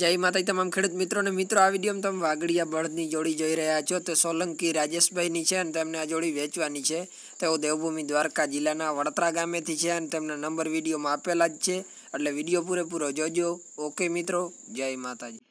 જય માતાજી તમામ ખેડૂત મિત્રોને મિત્રો આ વિડીયોમાં તમે વાઘડિયા બળદની જોડી જોઈ રહ્યા છો તો સોલંકી રાજેશભાઈની છે અને તેમને આ જોડી વેચવાની છે તેઓ દેવભૂમિ દ્વારકા જિલ્લાના વડતરા ગામેથી છે અને તેમના નંબર વિડીયોમાં આપેલા જ છે એટલે વિડીયો પૂરેપૂરો જોજો ઓકે મિત્રો જય માતાજી